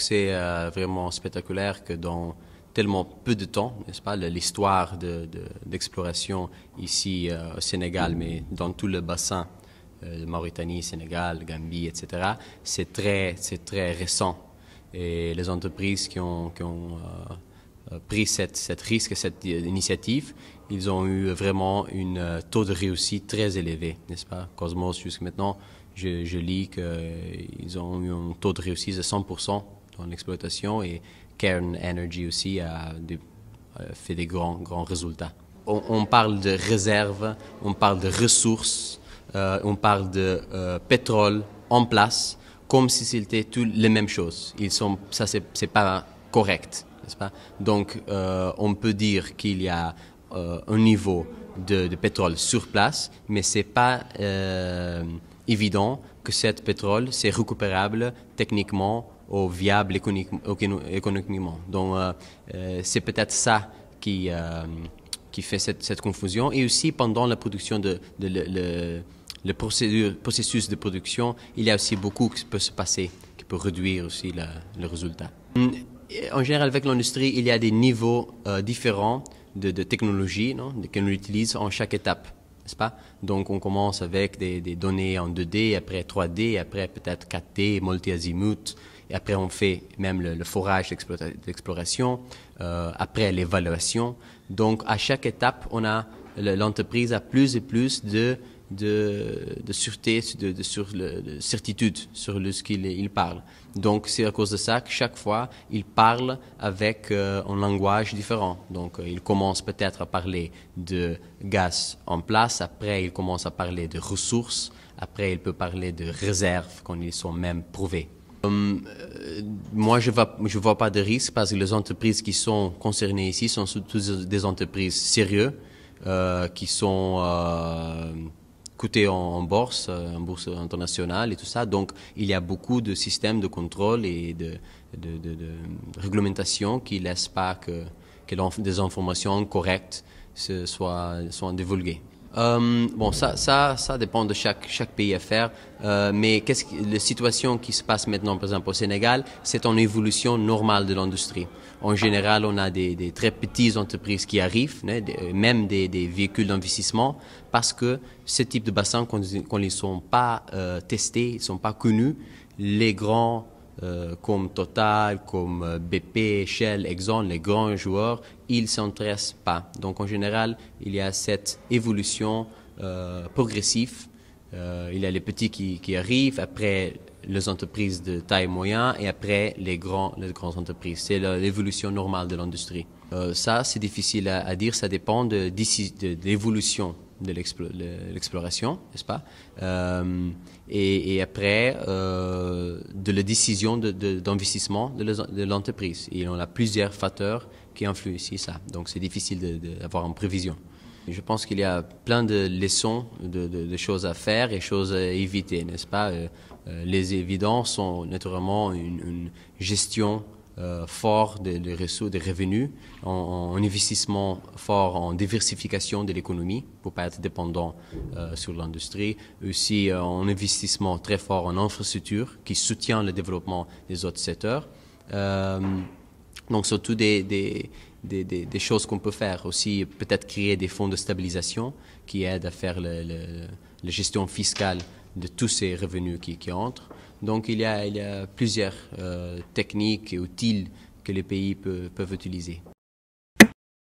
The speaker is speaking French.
C'est euh, vraiment spectaculaire que dans tellement peu de temps, n'est-ce pas, l'histoire d'exploration de, ici euh, au Sénégal, mais dans tout le bassin, euh, Mauritanie, Sénégal, Gambie, etc., c'est très, très récent. Et les entreprises qui ont, qui ont pris cette, cette risque, cette initiative, ils ont eu vraiment un taux de réussite très élevé, n'est-ce pas Cosmos, jusqu'à maintenant, je, je lis qu'ils ont eu un taux de réussite de 100% dans l'exploitation et Cairn Energy aussi a, fait des grands, grands résultats. On, parle de réserves, on parle de ressources, euh, on parle de euh, pétrole en place, comme si c'était toutes les mêmes choses. Ils sont, ça, c'est pas correct, n'est-ce pas Donc, euh, on peut dire qu'il y a un niveau de, de, pétrole sur place, mais c'est pas évident que cet pétrole, c'est récupérable techniquement ou viable économiquement. Donc, euh, euh, c'est peut-être ça qui, euh, qui fait cette, cette, confusion. Et aussi, pendant la production de, le, le, processus de production, il y a aussi beaucoup qui peut se passer, qui peut réduire aussi le résultat. En général, avec l'industrie, il y a des niveaux différents de, de technologie qu'on utilise en chaque étape ce pas Donc, on commence avec des, données en 2D, après 3D, après peut-être 4D, multi-azimut, et après on fait même le, forage d'exploration, euh, après l'évaluation. Donc, à chaque étape, on a l'entreprise a plus et plus de de, de sûreté, de, sur le, certitude sur le, ce qu'il il parle. Donc, c'est à cause de ça que chaque fois, il parle avec euh, un langage différent. Donc, euh, il commence peut-être à parler de gaz en place, après, il commence à parler de ressources, après, il peut parler de réserves quand ils sont même prouvés. Hum, euh, moi, je ne vois, je vois pas de risque parce que les entreprises qui sont concernées ici sont toutes des entreprises sérieuses. qui sont coûté en, bourse, euh, en bourse internationale et tout ça. Donc, il y a beaucoup de systèmes de contrôle et de, réglementation qui ne laissent pas que, des informations correctes soient, soient divulguées. Euh, bon, ça, ça, ça dépend de chaque, chaque pays à faire. Euh, mais qu'est-ce que, la situation qui se passe maintenant, par exemple, au Sénégal, c'est en évolution normale de l'industrie. En général, on a des, des très petites entreprises qui arrivent, euh, même des, des véhicules d'investissement, parce que ce type de bassins, quand, quand ils sont pas euh, testés, ils ne sont pas connus, les grands euh, comme Total, comme euh, BP, Shell, Exxon, les grands joueurs, ils ne s'intéressent pas. Donc en général, il y a cette évolution euh, progressive. il y a les petits qui, arrivent, après les entreprises de taille moyenne et après les, grands, les grandes entreprises. C'est l'évolution normale de l'industrie. ça, c'est difficile à, dire, ça dépend de l'évolution de l'exploration, n'est-ce pas euh, et, après, euh, de la décision d'investissement de, de, de l'entreprise. Et on a plusieurs facteurs qui influencent ça. Donc, c'est difficile d'avoir une prévision. Je pense qu'il y a plein de leçons, de, choses à faire et choses à éviter, n'est-ce pas euh, Les évidences sont naturellement une gestion euh, fort des, ressources, des revenus, en, investissement fort en diversification de l'économie pour pas être dépendant euh, sur l'industrie, aussi un euh, en investissement très fort en infrastructure qui soutient le développement des autres secteurs. donc, surtout des, choses qu'on peut faire. Aussi, peut-être créer des fonds de stabilisation qui aident à faire la gestion fiscale de tous ces revenus qui, entrent. Donc il y a, plusieurs euh, techniques et outils que les pays peuvent utiliser.